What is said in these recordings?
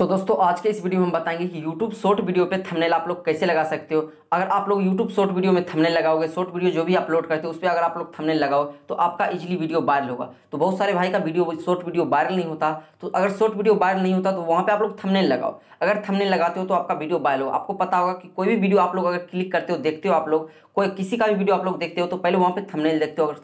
सो so, दोस्तों आज के इस वीडियो में हम बताएंगे कि YouTube शॉर्ट वीडियो पे थंबनेल आप लोग कैसे लगा सकते हो अगर आप लोग YouTube शॉर्ट वीडियो में थंबनेल लगाओगे शॉर्ट वीडियो जो भी अपलोड करते हो उस पर अगर आप लोग थंबनेल लगाओ तो आपका इजीली वीडियो वायरल होगा तो बहुत सारे भाई का वीडियो शॉर्ट वीडियो वायरल नहीं होता तो अगर शॉर्ट वीडियो वायरल नहीं होता तो वहाँ पर आप लोग थमनेल लगाओ अगर थमनेल लगाते हो तो आपका वीडियो वायरल होगा आपको पता होगा कि कोई भी वीडियो आप लोग अगर क्लिक करते हो देखते हो आप लोग कोई किसी का भी वीडियो आप लोग देखते हो तो पहले वहाँ पर थमनेल देखते हो अगर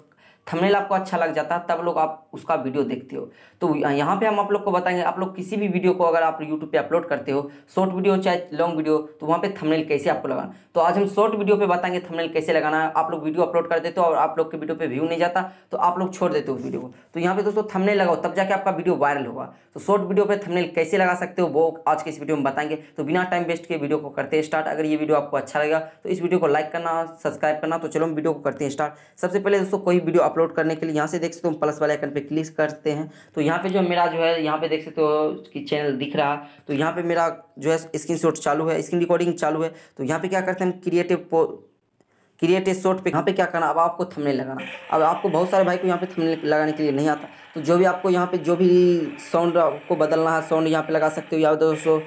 थंबनेल हम्म। आपको अच्छा लग जाता है तब लोग आप उसका वीडियो देखते हो तो यहाँ पे हम आप लोग को बताएंगे आप लोग किसी भी वीडियो को अगर आप यूट्यूब पे अपलोड करते हो शॉर्ट वीडियो चाहे लॉन्ग वीडियो तो वहाँ पे थंबनेल कैसे आपको लगाना तो आज हम शॉर्ट वीडियो पे बताएंगे थंबनेल कैसे लगाना है आप लोग वीडियो अपलोड कर देते हो और आप लोग के वीडियो पर व्यू नहीं जाता तो आप लोग छोड़ देते हो वीडियो को तो यहाँ पे दोस्तों थमनेल लगाओ तब जाके आपका वीडियो वायरल होगा तो शॉर्ट वीडियो पर थमनेल कैसे लगा सकते हो वो आज के इस वीडियो में बताएंगे तो बिना टाइम वेस्ट के वीडियो को करते हैं स्टार्ट अगर ये वीडियो आपको अच्छा लगेगा तो इस वीडियो को लाइक करना सब्सक्राइब करना तो चलो हम वीडियो को करते हैं स्टार्ट सबसे पहले दोस्तों कोई वीडियो अपलोड करने के लिए यहाँ से देख सकते हो प्लस वाले आइकन पे क्लिक करते हैं तो यहाँ पे जो मेरा जो है यहाँ पे देख सकते हो कि चैनल दिख रहा तो यहाँ पे मेरा जो है स्क्रीन शॉट चालू है स्क्रीन रिकॉर्डिंग चालू है तो यहाँ पे क्या करते हैं हम क्रिएटिव शॉट पे यहाँ पे क्या करना अब आपको थंबनेल लगाना अब आपको बहुत सारे भाई को यहाँ पे थंबनेल लगाने के लिए नहीं आता तो जो भी आपको यहाँ पे जो भी साउंड आपको बदलना है साउंड यहाँ पे लगा सकते हो या दोस्तों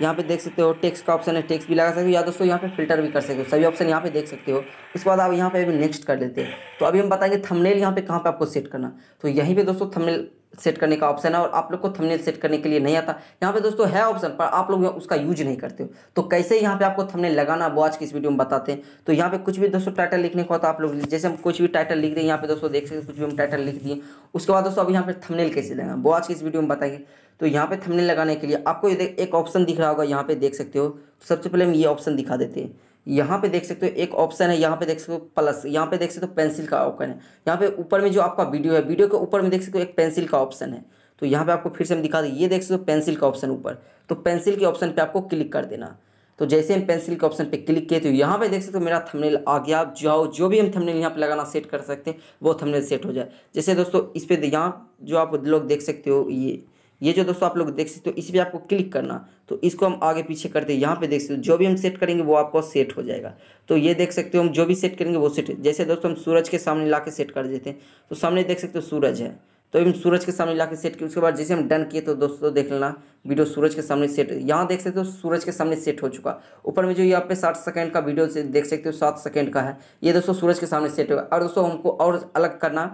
यहाँ पे देख सकते हो टेक्स का ऑप्शन है टेक्स भी लगा सकते हो या दोस्तों यहाँ पे फिल्टर भी कर सकते हो सभी ऑप्शन यहाँ पे देख सकते हो उसके बाद आप यहाँ पे अभी नेक्स्ट कर देते हैं तो अभी हम बताएंगे थंबनेल यहाँ पे कहाँ पे आपको सेट करना तो यहीं पे दोस्तों थंबनेल सेट करने का ऑप्शन है और आप लोग को थंबनेल सेट करने के लिए नहीं आता यहाँ पे दोस्तों है ऑप्शन पर आप लोग उसका यूज नहीं करते हो तो कैसे यहाँ पे आपको थंबनेल लगाना वो आज की इस वीडियो में बताते हैं तो यहाँ पे कुछ भी दोस्तों टाइटल लिखने को होता है आप लोग जैसे हम कुछ भी टाइटल लिख दें यहाँ पे दोस्तों देख सकते कुछ भी हम टाइटल लिख दिए उसके बाद दोस्तों अब यहाँ पे थमनेल कैसे लगाना वो आज की इस वीडियो में बताएंगे तो यहाँ पे थमनेल लगाने के लिए आपको एक ऑप्शन दिख रहा होगा यहाँ पे देख सकते हो तो सबसे पहले हम ये ऑप्शन दिखा देते हैं यहाँ पे देख सकते हो एक ऑप्शन है यहाँ पे देख सकते हो प्लस यहाँ पे देख सकते हो पेंसिल का ऑप्शन है यहाँ पे ऊपर में जो आपका वीडियो है वीडियो के ऊपर में देख सकते हो एक पेंसिल का ऑप्शन है तो यहाँ पे आपको फिर से हम दिखा दें ये देख सकते हो पेंसिल का ऑप्शन ऊपर तो पेंसिल के ऑप्शन पर आपको क्लिक कर देना तो जैसे हम पेंसिल के ऑप्शन पर क्लिक किए तो यहाँ पे देख सकते हो मेरा थमनेल आ गया जो जाओ जो भी हम थमनेल यहाँ पर लगाना सेट कर सकते हैं वो थमनेल सेट हो जाए जैसे दोस्तों इस पर यहाँ जो आप लोग देख सकते हो ये ये जो दोस्तों आप लोग देख सकते हो इस पर आपको क्लिक करना तो इसको हम आगे पीछे करते हैं यहाँ पे देख सकते हो जो भी हम सेट करेंगे वो आपको सेट हो जाएगा तो ये देख सकते हो हम जो भी सेट करेंगे वो सेट जैसे दोस्तों हम सूरज के सामने ला सेट कर देते हैं तो सामने देख सकते हो सूरज है तो हम सूरज के सामने ला के सेट किया उसके बाद जैसे हम डन किए तो दोस्तों देख लेना वीडियो सूरज के सामने सेट यहाँ देख सकते हो सूरज के सामने सेट हो चुका ऊपर में जो यहाँ पे साठ सेकंड का वीडियो से देख सकते हो सात सेकंड का है ये दोस्तों सूरज के सामने सेट होगा और दोस्तों हमको और अलग करना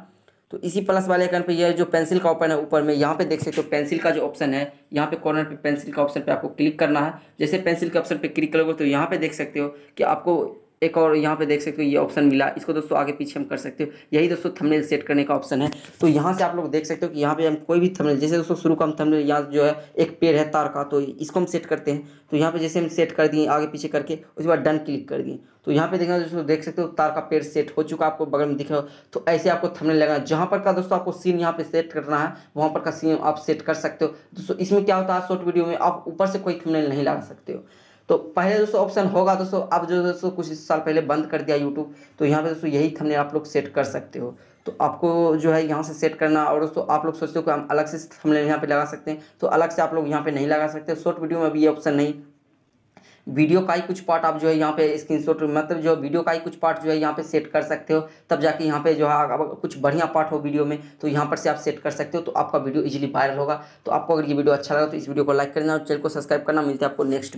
तो इसी प्लस वाले आइकन पे ये जो पेंसिल का ऑप्शन है ऊपर में यहाँ पे देख सकते हो तो पेंसिल का जो ऑप्शन है यहाँ पे कॉर्नर पे पेंसिल का ऑप्शन पे आपको क्लिक करना है जैसे पेंसिल के ऑप्शन पे क्लिक करोगे तो यहाँ पे देख सकते हो कि आपको एक और यहाँ पे देख सकते हो ये ऑप्शन मिला इसको दोस्तों आगे पीछे हम कर सकते हो यही दोस्तों थंबनेल सेट करने का ऑप्शन है तो यहाँ से आप लोग देख सकते हो कि यहाँ पे हम कोई भी थंबनेल जैसे दोस्तों शुरू का हम थंबनेल यहाँ जो है एक पेड़ है तार का तो इसको हम सेट करते हैं तो यहाँ पे जैसे हम सेट कर दिए आगे पीछे करके उसके बाद डन क्लिक कर दिए तो यहाँ पे देखना दोस्तों देख सकते हो तार का पेड़ सेट हो चुका आपको बगल में दिखा तो ऐसे आपको थमने लगाना जहाँ पर का दोस्तों आपको सीन यहाँ पे सेट करना है वहाँ पर का सीन आप सेट कर सकते हो दोस्तों इसमें क्या होता है शॉर्ट वीडियो में आप ऊपर से कोई थमने नहीं लगा सकते हो तो पहले दोस्तों ऑप्शन होगा दोस्तों अब जो दोस्तों कुछ साल पहले बंद कर दिया यूट्यूब तो यहाँ पे दोस्तों यही थंबनेल आप लोग सेट कर सकते हो तो आपको जो है यहाँ से सेट करना और दोस्तों आप लोग सोचते हो कि हम अलग से थंबनेल यहाँ पे लगा सकते हैं तो अलग से आप लोग यहाँ पे नहीं लगा सकते शॉर्ट वीडियो में भी ये ऑप्शन नहीं वीडियो का ही कुछ पार्ट आप जो है यहाँ पे स्क्रीनशॉट मतलब जो वीडियो का ही कुछ पार्ट जो है यहाँ पे सेट कर सकते हो तब जाके यहाँ पे जो है कुछ बढ़िया पार्ट हो वीडियो में तो यहाँ पर से आप सेट कर सकते हो तो आपका वीडियो इजीली वायरल होगा तो आपको अगर ये वीडियो अच्छा लगा तो इस वीडियो को लाइक करना और चैनल को सब्सक्राइब करना मिलता है आपको नेक्स्ट